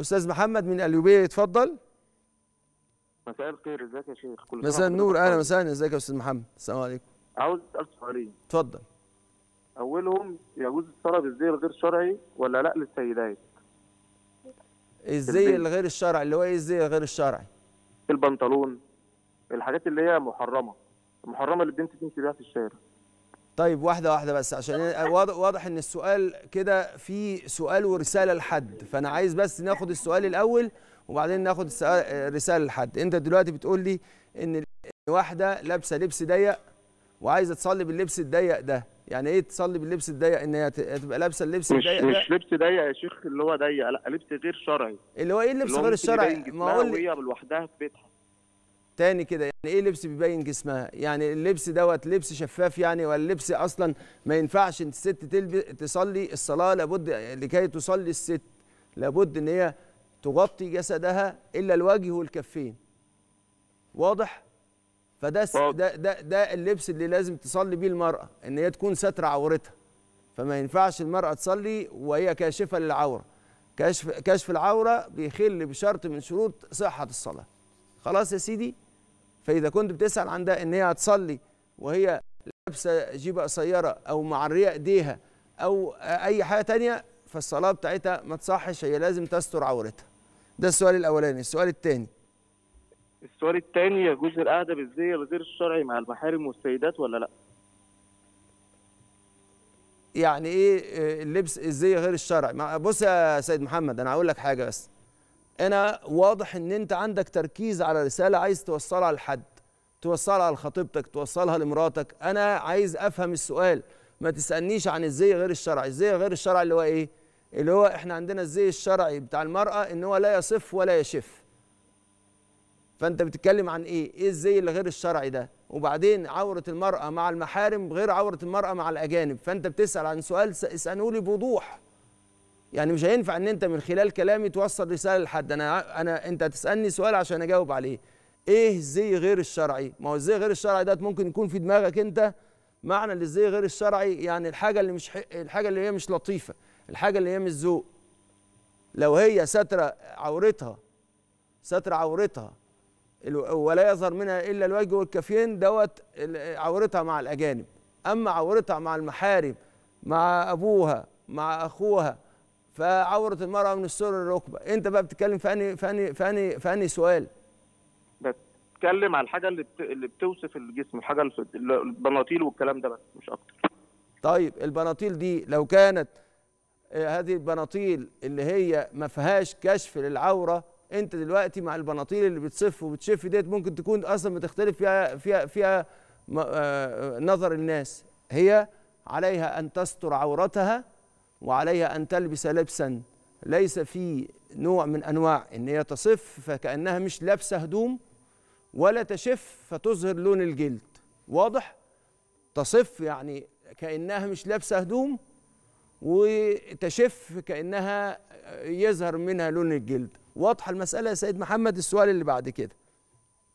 استاذ محمد من اليوبيه يتفضل مساء الخير ازيك يا شيخ كل مساء النور اهلا طيب؟ وسهلا ازيك يا استاذ محمد السلام عليكم عاوز اسال سؤالين اتفضل اولهم يجوز الصلاه بالزي الغير شرعي ولا لا للسيدات الزي الغير الشرعي اللي هو ايه الزي الغير الشرعي البنطلون الحاجات اللي هي محرمه محرمه للبنت تمشي بيها في الشارع طيب واحده واحده بس عشان واضح ان السؤال كده في سؤال ورساله لحد فانا عايز بس ناخد السؤال الاول وبعدين ناخد رساله لحد انت دلوقتي بتقول لي ان واحده لابسه لبس ضيق وعايزه تصلي باللبس الضيق ده يعني ايه تصلي باللبس الضيق ان هي تبقى لابسه اللبس الضيق ده مش لبس ضيق يا شيخ اللي هو ضيق لا لبس غير شرعي اللي هو ايه اللبس غير الشرعي ما هو هي لوحدها في بيتها تاني كده يعني ايه لبس بيبين جسمها يعني اللبس دوت لبس شفاف يعني ولا اللبس اصلا ما ينفعش ان الست تلبس تصلي الصلاه لابد لكي تصلي الست لابد ان هي تغطي جسدها الا الوجه والكفين واضح فده ده ده ده اللبس اللي لازم تصلي بيه المراه ان هي تكون ستر عورتها فما ينفعش المراه تصلي وهي كاشفه للعوره كشف كشف العوره بيخل بشرط من شروط صحه الصلاه خلاص يا سيدي فإذا كنت بتسأل عن ده إن هي هتصلي وهي لابسة جيبة قصيرة أو معرية إيديها أو أي حاجة تانية فالصلاة بتاعتها ما تصحش هي لازم تستر عورتها ده السؤال الأولاني السؤال الثاني السؤال الثاني يجوز القعدة بالزي الغير الشرعي مع المحارم والسيدات ولا لأ؟ يعني ايه آه، اللبس الزي غير الشرعي بص يا سيد محمد انا هقول لك حاجه بس انا واضح ان انت عندك تركيز على رساله عايز توصلها لحد توصلها لخطيبتك توصلها لمراتك انا عايز افهم السؤال ما تسالنيش عن الزي غير الشرعي الزي غير الشرعي اللي هو ايه اللي هو احنا عندنا الزي الشرعي بتاع المراه ان هو لا يصف ولا يشف فانت بتتكلم عن ايه ايه الزي اللي غير الشرعي ده وبعدين عوره المراه مع المحارم غير عوره المراه مع الاجانب فانت بتسال عن سؤال اسألوا لي بوضوح يعني مش هينفع ان انت من خلال كلامي توصل رساله لحد انا انا انت تسالني سؤال عشان اجاوب عليه ايه الزي غير الشرعي ما هو الزي غير الشرعي ده ممكن يكون في دماغك انت معنى للزي غير الشرعي يعني الحاجه اللي مش ح... الحاجه اللي هي مش لطيفه الحاجه اللي هي مش ذوق لو هي ستر عورتها ستر عورتها ولا يظهر منها الا الوجه والكفين دوت عورتها مع الاجانب اما عورتها مع المحارم مع ابوها مع اخوها فعورة المرأة من السر الركبة أنت بقى بتتكلم في أنهي في أنهي في أنهي في أنهي سؤال بتكلم على الحاجة اللي بت... اللي بتوصف الجسم الحاجة اللي... البناطيل والكلام ده بس مش أكتر طيب البناطيل دي لو كانت آه، هذه البناطيل اللي هي ما فيهاش كشف للعوره انت دلوقتي مع البناطيل اللي بتصف وبتشف ديت ممكن تكون اصلا بتختلف فيها فيها فيها آه، آه، نظر الناس هي عليها ان تستر عورتها وعليها أن تلبس لبسا ليس فيه نوع من أنواع إن هي تصف فكأنها مش لابسة هدوم ولا تشف فتظهر لون الجلد واضح تصف يعني كأنها مش لابسة هدوم وتشف كأنها يظهر منها لون الجلد واضحة المسألة يا سيد محمد السؤال اللي بعد كده